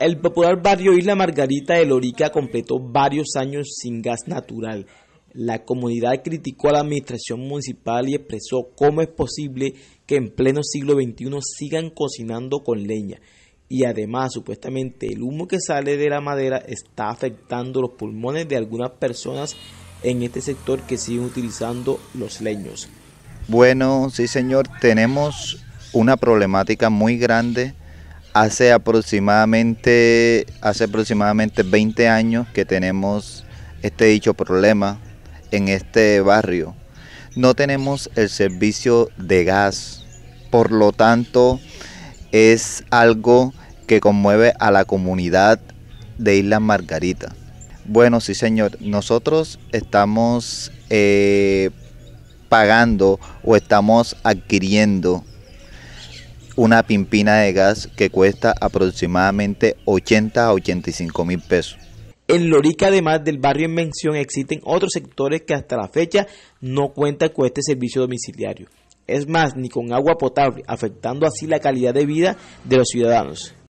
El popular barrio Isla Margarita de Lorica completó varios años sin gas natural. La comunidad criticó a la administración municipal y expresó cómo es posible que en pleno siglo XXI sigan cocinando con leña. Y además, supuestamente, el humo que sale de la madera está afectando los pulmones de algunas personas en este sector que siguen utilizando los leños. Bueno, sí señor, tenemos una problemática muy grande Hace aproximadamente, hace aproximadamente 20 años que tenemos este dicho problema en este barrio. No tenemos el servicio de gas, por lo tanto es algo que conmueve a la comunidad de Isla Margarita. Bueno, sí señor, nosotros estamos eh, pagando o estamos adquiriendo una pimpina de gas que cuesta aproximadamente 80 a 85 mil pesos. En Lorica, además del barrio en mención, existen otros sectores que hasta la fecha no cuentan con este servicio domiciliario. Es más, ni con agua potable, afectando así la calidad de vida de los ciudadanos.